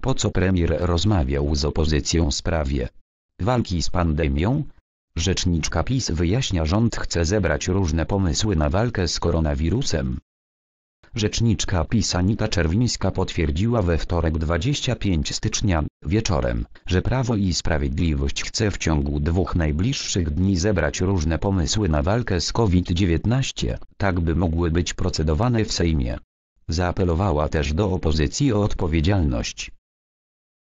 Po co premier rozmawiał z opozycją w sprawie walki z pandemią? Rzeczniczka PiS wyjaśnia rząd chce zebrać różne pomysły na walkę z koronawirusem. Rzeczniczka PiS Anita Czerwińska potwierdziła we wtorek 25 stycznia, wieczorem, że Prawo i Sprawiedliwość chce w ciągu dwóch najbliższych dni zebrać różne pomysły na walkę z COVID-19, tak by mogły być procedowane w Sejmie. Zaapelowała też do opozycji o odpowiedzialność.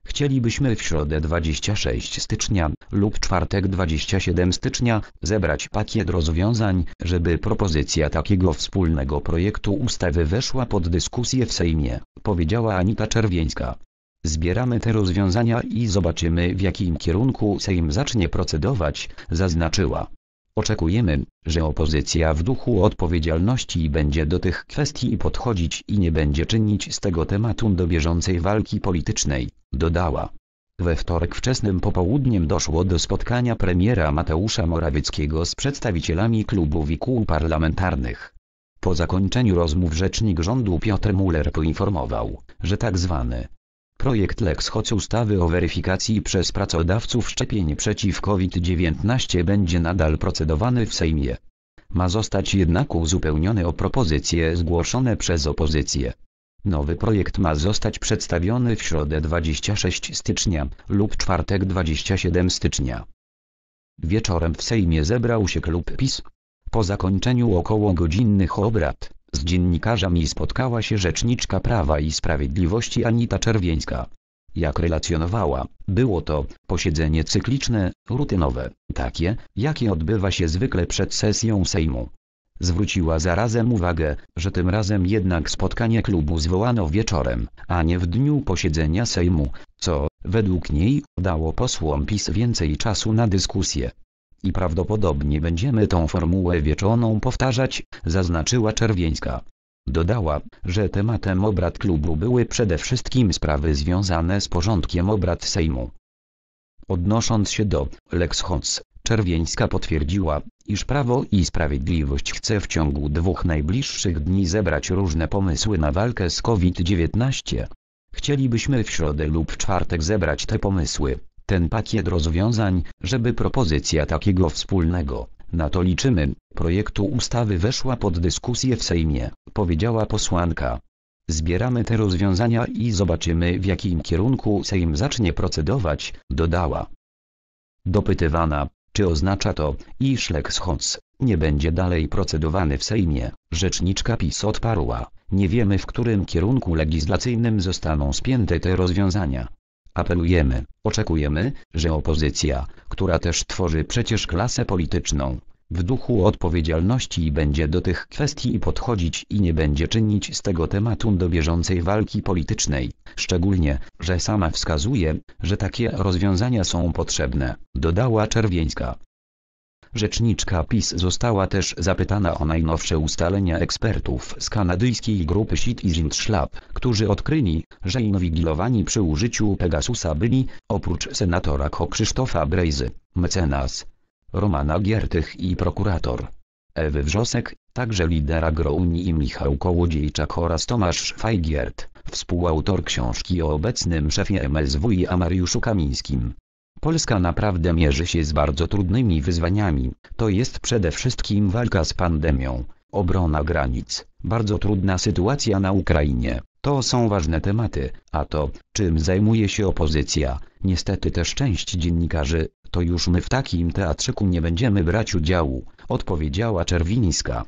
Chcielibyśmy w środę 26 stycznia lub czwartek 27 stycznia zebrać pakiet rozwiązań, żeby propozycja takiego wspólnego projektu ustawy weszła pod dyskusję w Sejmie, powiedziała Anita Czerwieńska. Zbieramy te rozwiązania i zobaczymy w jakim kierunku Sejm zacznie procedować, zaznaczyła. Oczekujemy, że opozycja w duchu odpowiedzialności będzie do tych kwestii podchodzić i nie będzie czynić z tego tematu do bieżącej walki politycznej, dodała. We wtorek wczesnym popołudniem doszło do spotkania premiera Mateusza Morawieckiego z przedstawicielami klubów i kół parlamentarnych. Po zakończeniu rozmów rzecznik rządu Piotr Muller poinformował, że tzw. Tak Projekt Lex Hoc ustawy o weryfikacji przez pracodawców szczepień przeciw COVID-19 będzie nadal procedowany w Sejmie. Ma zostać jednak uzupełniony o propozycje zgłoszone przez opozycję. Nowy projekt ma zostać przedstawiony w środę 26 stycznia lub czwartek 27 stycznia. Wieczorem w Sejmie zebrał się klub PiS. Po zakończeniu około godzinnych obrad z dziennikarzami spotkała się rzeczniczka Prawa i Sprawiedliwości Anita Czerwieńska. Jak relacjonowała, było to posiedzenie cykliczne, rutynowe, takie, jakie odbywa się zwykle przed sesją Sejmu. Zwróciła zarazem uwagę, że tym razem jednak spotkanie klubu zwołano wieczorem, a nie w dniu posiedzenia Sejmu, co, według niej, dało posłom PiS więcej czasu na dyskusję i prawdopodobnie będziemy tą formułę wieczoną powtarzać, zaznaczyła Czerwieńska. Dodała, że tematem obrad klubu były przede wszystkim sprawy związane z porządkiem obrad Sejmu. Odnosząc się do Lex Hoc, Czerwieńska potwierdziła, iż Prawo i Sprawiedliwość chce w ciągu dwóch najbliższych dni zebrać różne pomysły na walkę z COVID-19. Chcielibyśmy w środę lub w czwartek zebrać te pomysły, ten pakiet rozwiązań, żeby propozycja takiego wspólnego, na to liczymy, projektu ustawy weszła pod dyskusję w Sejmie, powiedziała posłanka. Zbieramy te rozwiązania i zobaczymy w jakim kierunku Sejm zacznie procedować, dodała. Dopytywana, czy oznacza to, iż Lex Hoc nie będzie dalej procedowany w Sejmie, rzeczniczka PiS odparła, nie wiemy w którym kierunku legislacyjnym zostaną spięte te rozwiązania, Apelujemy, oczekujemy, że opozycja, która też tworzy przecież klasę polityczną, w duchu odpowiedzialności będzie do tych kwestii podchodzić i nie będzie czynić z tego tematu do bieżącej walki politycznej, szczególnie, że sama wskazuje, że takie rozwiązania są potrzebne, dodała Czerwieńska. Rzeczniczka PiS została też zapytana o najnowsze ustalenia ekspertów z kanadyjskiej grupy Sit i którzy odkryli, że inwigilowani przy użyciu Pegasusa byli, oprócz senatora Ko Krzysztofa Brejzy, mecenas Romana Giertych i prokurator Ewy Wrzosek, także lidera Grouni i Michał Kołodziejczak oraz Tomasz Fajgiert, współautor książki o obecnym szefie MSWiA Mariuszu Kamińskim. Polska naprawdę mierzy się z bardzo trudnymi wyzwaniami, to jest przede wszystkim walka z pandemią, obrona granic, bardzo trudna sytuacja na Ukrainie. To są ważne tematy, a to, czym zajmuje się opozycja, niestety też część dziennikarzy, to już my w takim teatrzyku nie będziemy brać udziału, odpowiedziała Czerwińska.